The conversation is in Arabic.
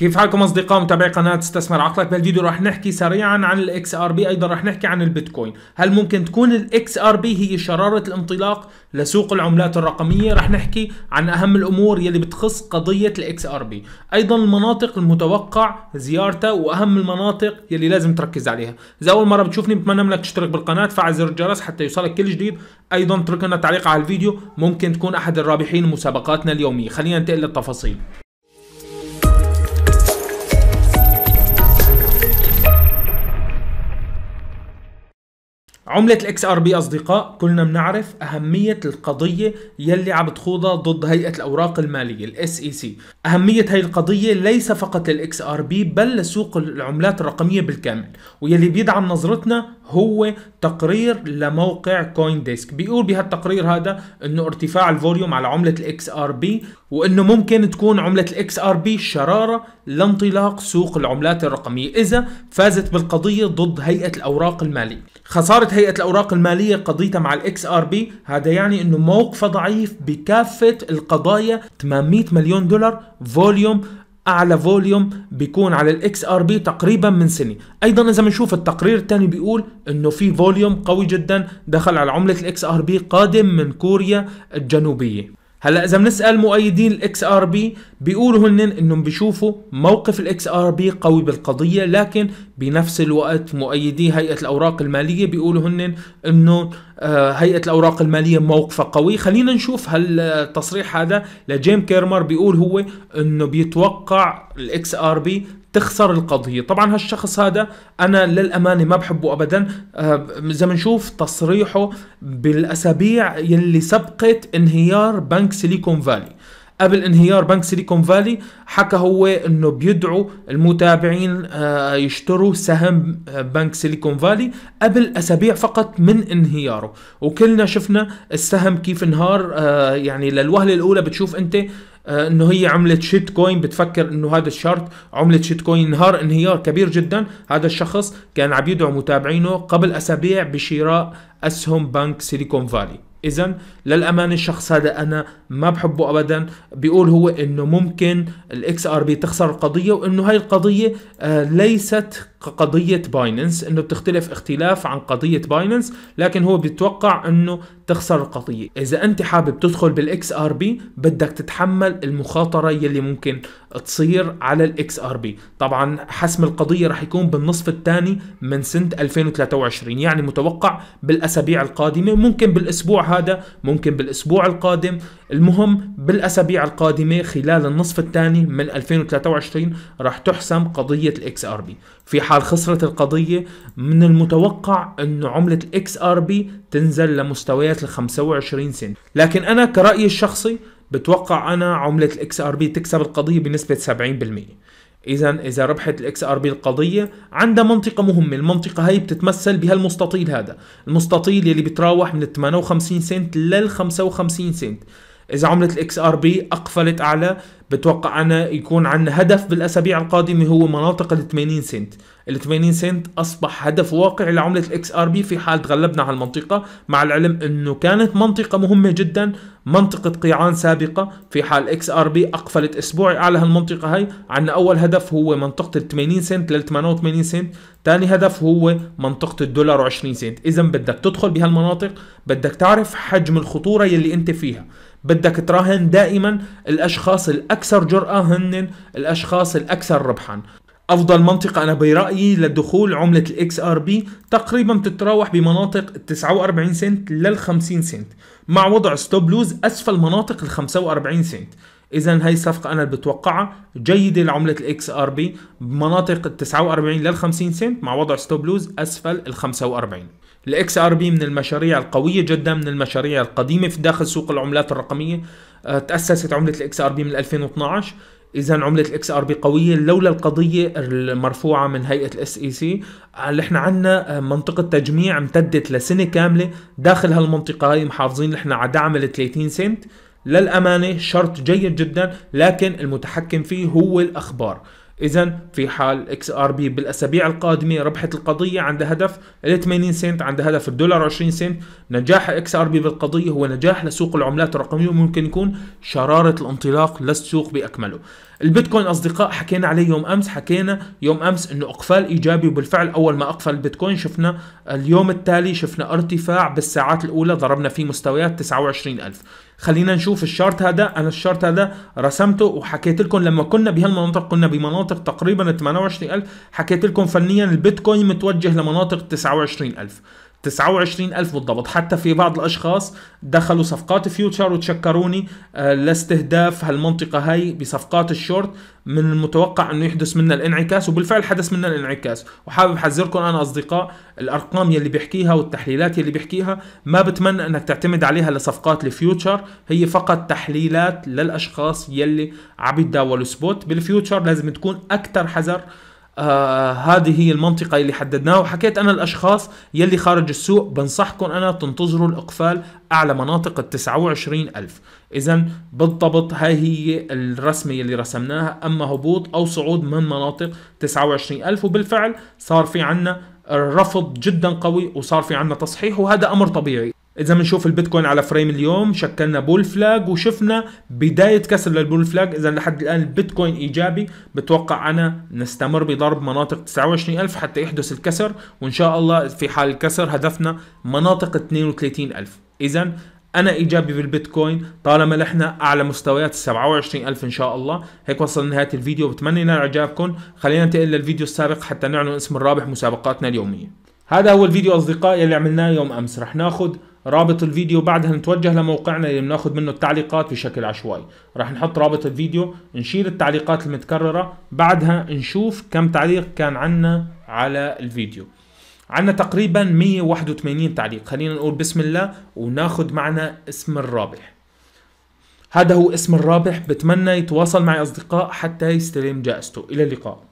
كيف حالكم اصدقاء متابعي قناه استثمر عقلك بهالفيديو رح نحكي سريعا عن الاكس ار بي ايضا رح نحكي عن البيتكوين هل ممكن تكون الاكس ار بي هي شراره الانطلاق لسوق العملات الرقميه رح نحكي عن اهم الامور يلي بتخص قضيه الاكس ار بي ايضا المناطق المتوقع زيارتها واهم المناطق يلي لازم تركز عليها اذا اول مره بتشوفني بتمنى منك تشترك بالقناه تفعل زر الجرس حتى يوصلك كل جديد ايضا اترك لنا تعليق على الفيديو ممكن تكون احد الرابحين مسابقاتنا اليوميه خلينا ننتقل للتفاصيل عملة الاكس ار بي اصدقاء كلنا بنعرف اهمية القضية يلي عم تخوضها ضد هيئة الاوراق المالية الاس اي سي اهمية هي القضية ليس فقط للاكس ار بي بل لسوق العملات الرقمية بالكامل ويلي بيدعم نظرتنا هو تقرير لموقع كوين ديسك بيقول بهالتقرير هذا انه ارتفاع الفوليوم على عملة الاكس ار بي وانه ممكن تكون عملة الاكس ار بي شرارة لانطلاق سوق العملات الرقمية اذا فازت بالقضية ضد هيئة الاوراق المالية خسارة هيئة الأوراق المالية قضيتها مع الاكس ار بي هذا يعني انه موقفه ضعيف بكافة القضايا 800 مليون دولار فوليوم اعلى فوليوم بيكون على الاكس ار بي تقريبا من سنه ايضا اذا بنشوف التقرير الثاني بيقول انه في فوليوم قوي جدا دخل على عمله الاكس ار بي قادم من كوريا الجنوبيه هلا اذا بنسال مؤيدين الاكس ار بي بيقولوا هن انهم بيشوفوا موقف الاكس ار بي قوي بالقضيه لكن بنفس الوقت مؤيدي هيئه الاوراق الماليه بيقولوا هن انه آه، هيئه الاوراق الماليه موقفها قوي خلينا نشوف هالتصريح هذا لجيم كيرمر بيقول هو انه بيتوقع الاكس ار بي تخسر القضية طبعا هالشخص هذا أنا للأمانة ما بحبه أبدا زي آه، ما نشوف تصريحه بالأسابيع يلي سبقت انهيار بنك بنك سيليكون فالي قبل انهيار بنك سيليكون فالي حكى هو انه بيدعو المتابعين آه، يشتروا سهم آه، بنك سيليكون فالي قبل اسابيع فقط من انهياره وكلنا شفنا السهم كيف انهار آه، يعني للوهله الاولى بتشوف انت انه هي عملة شيت كوين بتفكر انه هذا الشرط عملة شيت كوين انهار انهيار كبير جدا هذا الشخص كان عم يدعو متابعينه قبل اسابيع بشراء اسهم بنك سيليكون فالي اذا للامانه الشخص هذا انا ما بحبه ابدا بيقول هو انه ممكن الاكس ار بي تخسر القضيه وانه هاي القضيه آه، ليست كقضية بايننس انه بتختلف اختلاف عن قضية بايننس لكن هو بيتوقع انه تخسر القضية اذا انت حابب تدخل بالاكس ار بي بدك تتحمل المخاطرة يلي ممكن تصير على الاكس ار بي طبعا حسم القضية رح يكون بالنصف الثاني من سنة 2023 يعني متوقع بالاسابيع القادمة ممكن بالاسبوع هذا ممكن بالاسبوع القادم المهم بالاسابيع القادمة خلال النصف الثاني من 2023 رح تحسم قضية الاكس ار بي في حال خسرت القضية من المتوقع أن عملة الاكس ار بي تنزل لمستويات ال 25 سنت لكن أنا كرأيي الشخصي بتوقع أنا عملة الاكس ار بي تكسب القضية بنسبة 70% إذا إذا ربحت الاكس ار بي القضية عندها منطقة مهمة، المنطقة هي بتتمثل بهالمستطيل هذا، المستطيل يلي بتراوح من 58 سنت لل 55 سنت، اذا عمله الاكس ار بي اقفلت اعلى بتوقع انا يكون عندنا هدف بالاسابيع القادمه هو مناطق ال 80 سنت ال 80 سنت اصبح هدف واقع لعمله الاكس ار بي في حال تغلبنا على المنطقه مع العلم انه كانت منطقه مهمه جدا منطقه قيعان سابقه في حال اكس ار بي اقفلت اسبوعي على هالمنطقه هي عندنا اول هدف هو منطقه ال 80 سنت لل 88 سنت ثاني هدف هو منطقه الدولار و20 سنت اذا بدك تدخل بهالمناطق بدك تعرف حجم الخطوره يلي انت فيها بدك تراهن دائما الاشخاص الاكثر جرأة هن الاشخاص الاكثر ربحا افضل منطقة انا برأيي للدخول عملة الاكس ار بي تقريبا بتتراوح بمناطق 49 سنت لل 50 سنت مع وضع ستوب لوز اسفل مناطق ال 45 سنت اذا هاي الصفقه انا اللي بتوقعها جيده لعمله الاكس ار بي بمناطق ال 49 لل 50 سنت مع وضع ستوب لوز اسفل ال 45 الاكس ار بي من المشاريع القويه جدا من المشاريع القديمه في داخل سوق العملات الرقميه آه، تاسست عمله الاكس ار بي من 2012 اذا عمله الاكس ار بي قويه لولا القضيه المرفوعه من هيئه الاس e اي آه، سي اللي احنا عندنا آه، منطقه تجميع امتدت لسنه كامله داخل هالمنطقه هاي محافظين احنا على دعم ال 30 سنت للامانه شرط جيد جدا لكن المتحكم فيه هو الاخبار اذا في حال اكس ار بي بالاسابيع القادمه ربحت القضيه عند هدف ال 80 سنت عند هدف الدولار 20 سنت نجاح اكس ار بي بالقضيه هو نجاح لسوق العملات الرقميه وممكن يكون شراره الانطلاق للسوق باكمله البيتكوين اصدقاء حكينا عليه يوم امس حكينا يوم امس انه اقفال ايجابي وبالفعل اول ما اقفل البيتكوين شفنا اليوم التالي شفنا ارتفاع بالساعات الاولى ضربنا فيه مستويات 29000 خلينا نشوف الشارت هذا انا الشارت هذا رسمته وحكيت لكم لما كنا بهالمناطق كنا بمناطق تقريبا 28000 حكيت لكم فنيا البيتكوين متوجه لمناطق 29000 29000 بالضبط حتى في بعض الاشخاص دخلوا صفقات فيوتشر وتشكروني آه، لاستهداف هالمنطقه هاي بصفقات الشورت من المتوقع انه يحدث منا الانعكاس وبالفعل حدث منا الانعكاس وحابب احذركم انا اصدقاء الارقام يلي بحكيها والتحليلات يلي بحكيها ما بتمنى انك تعتمد عليها لصفقات الفيوتشر هي فقط تحليلات للاشخاص يلي عم يتداولوا سبوت بالفيوتشر لازم تكون اكثر حذر آه هذه هي المنطقة اللي حددناها وحكيت أنا الأشخاص يلي خارج السوق بنصحكم أنا تنتظروا الإقفال أعلى مناطق ال 29 ألف إذا بالضبط هاي هي الرسمة يلي رسمناها أما هبوط أو صعود من مناطق 29 ألف وبالفعل صار في عنا رفض جدا قوي وصار في عنا تصحيح وهذا أمر طبيعي اذا بنشوف البيتكوين على فريم اليوم شكلنا بول فلاج وشفنا بدايه كسر للبول فلاج اذا لحد الان البيتكوين ايجابي بتوقع انا نستمر بضرب مناطق 29000 حتى يحدث الكسر وان شاء الله في حال الكسر هدفنا مناطق 32000 اذا انا ايجابي بالبيتكوين طالما لحنا اعلى مستويات 27000 ان شاء الله هيك وصلنا لنهايه الفيديو بتمنى ينال اعجابكم خلينا ننتقل للفيديو السابق حتى نعلن اسم الرابح مسابقاتنا اليوميه هذا هو الفيديو اصدقائي اللي عملناه يوم امس رح ناخذ رابط الفيديو بعدها نتوجه لموقعنا اللي بناخذ منه التعليقات بشكل عشوائي راح نحط رابط الفيديو نشيل التعليقات المتكررة بعدها نشوف كم تعليق كان عنا على الفيديو عنا تقريبا 181 تعليق خلينا نقول بسم الله وناخذ معنا اسم الرابح هذا هو اسم الرابح بتمنى يتواصل معي أصدقاء حتى يستلم جائزته إلى اللقاء